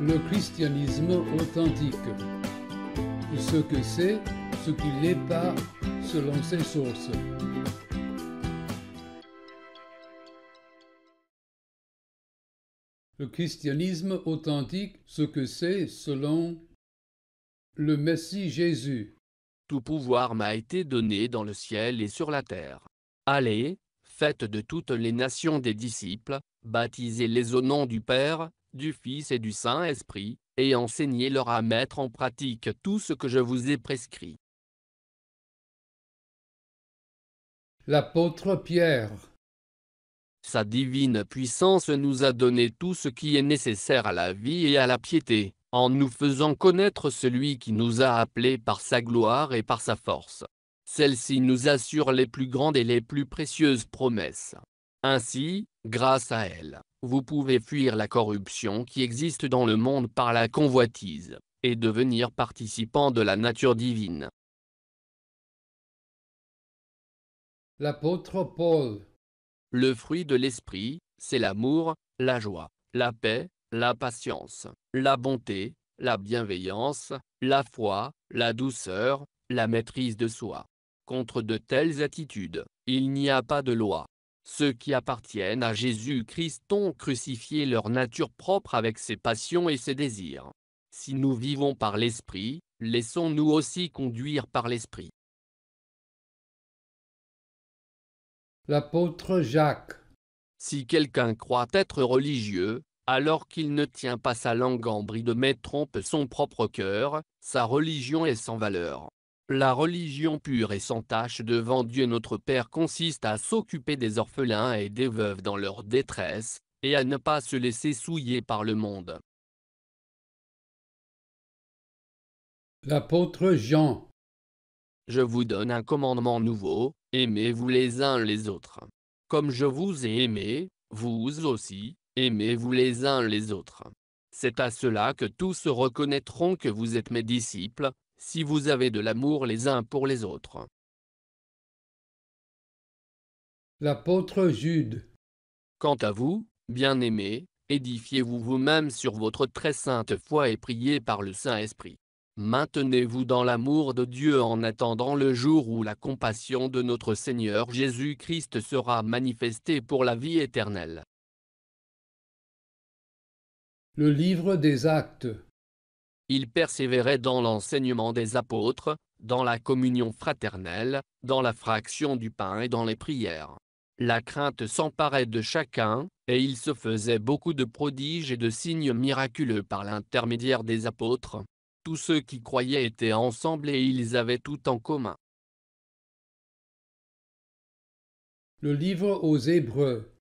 le christianisme authentique, ce que c'est, ce qu'il n'est pas selon ses sources. Le christianisme authentique, ce que c'est selon le Messie Jésus. Tout pouvoir m'a été donné dans le ciel et sur la terre. Allez, faites de toutes les nations des disciples, baptisez-les au nom du Père, du Fils et du Saint-Esprit, et enseignez-leur à mettre en pratique tout ce que je vous ai prescrit. L'apôtre Pierre Sa divine puissance nous a donné tout ce qui est nécessaire à la vie et à la piété, en nous faisant connaître celui qui nous a appelés par sa gloire et par sa force. Celle-ci nous assure les plus grandes et les plus précieuses promesses. Ainsi, grâce à elle, vous pouvez fuir la corruption qui existe dans le monde par la convoitise, et devenir participant de la nature divine. L'apôtre Paul Le fruit de l'esprit, c'est l'amour, la joie, la paix, la patience, la bonté, la bienveillance, la foi, la douceur, la maîtrise de soi. Contre de telles attitudes, il n'y a pas de loi. Ceux qui appartiennent à Jésus-Christ ont crucifié leur nature propre avec ses passions et ses désirs. Si nous vivons par l'Esprit, laissons-nous aussi conduire par l'Esprit. L'apôtre Jacques Si quelqu'un croit être religieux, alors qu'il ne tient pas sa langue en bride mais trompe son propre cœur, sa religion est sans valeur. La religion pure et sans tache devant Dieu notre Père consiste à s'occuper des orphelins et des veuves dans leur détresse, et à ne pas se laisser souiller par le monde. L'apôtre Jean Je vous donne un commandement nouveau, aimez-vous les uns les autres. Comme je vous ai aimé, vous aussi, aimez-vous les uns les autres. C'est à cela que tous reconnaîtront que vous êtes mes disciples, si vous avez de l'amour les uns pour les autres. L'apôtre Jude. Quant à vous, bien-aimés, édifiez-vous vous-même sur votre très sainte foi et priez par le Saint-Esprit. Maintenez-vous dans l'amour de Dieu en attendant le jour où la compassion de notre Seigneur Jésus-Christ sera manifestée pour la vie éternelle. Le livre des actes. Il persévérait dans l'enseignement des apôtres, dans la communion fraternelle, dans la fraction du pain et dans les prières. La crainte s'emparait de chacun, et il se faisait beaucoup de prodiges et de signes miraculeux par l'intermédiaire des apôtres. Tous ceux qui croyaient étaient ensemble et ils avaient tout en commun. Le livre aux Hébreux.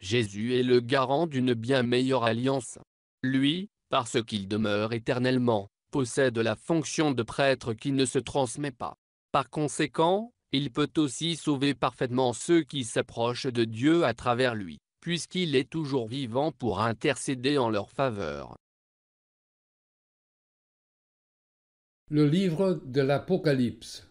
Jésus est le garant d'une bien meilleure alliance. Lui, parce qu'il demeure éternellement, possède la fonction de prêtre qui ne se transmet pas. Par conséquent, il peut aussi sauver parfaitement ceux qui s'approchent de Dieu à travers lui, puisqu'il est toujours vivant pour intercéder en leur faveur. Le livre de l'Apocalypse.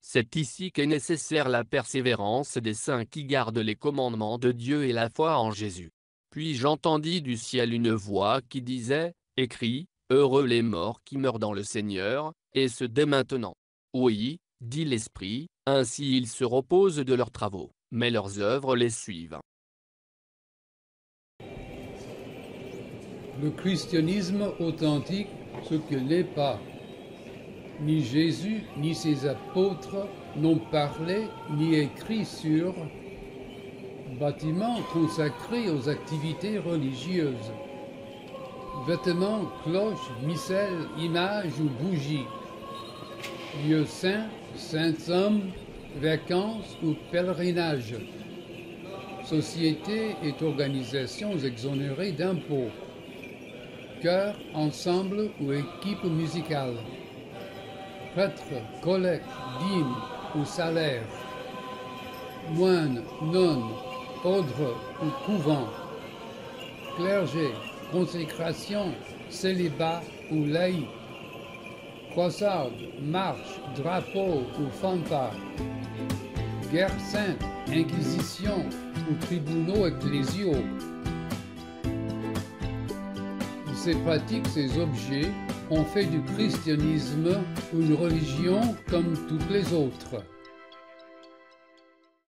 C'est ici qu'est nécessaire la persévérance des saints qui gardent les commandements de Dieu et la foi en Jésus. Puis j'entendis du ciel une voix qui disait, écrit, Heureux les morts qui meurent dans le Seigneur, et ce dès maintenant. Oui, dit l'Esprit, ainsi ils se reposent de leurs travaux, mais leurs œuvres les suivent. Le christianisme authentique, ce que n'est pas. Ni Jésus, ni ses apôtres n'ont parlé ni écrit sur bâtiments consacrés aux activités religieuses vêtements, cloches, missels, images ou bougies. Lieux saints, saints hommes, vacances ou pèlerinages. Sociétés et organisations exonérées d'impôts. Chœur, ensemble ou équipe musicale. Prêtres, collecte, dîmes ou salaire. Moines, nonnes, ordres ou couvents, Clergé, consécration, célibat ou laïc, croisade, marche, drapeau ou fanfare, guerre sainte, inquisition ou tribunaux ecclésiaux. Ces pratiques, ces objets ont fait du christianisme une religion comme toutes les autres.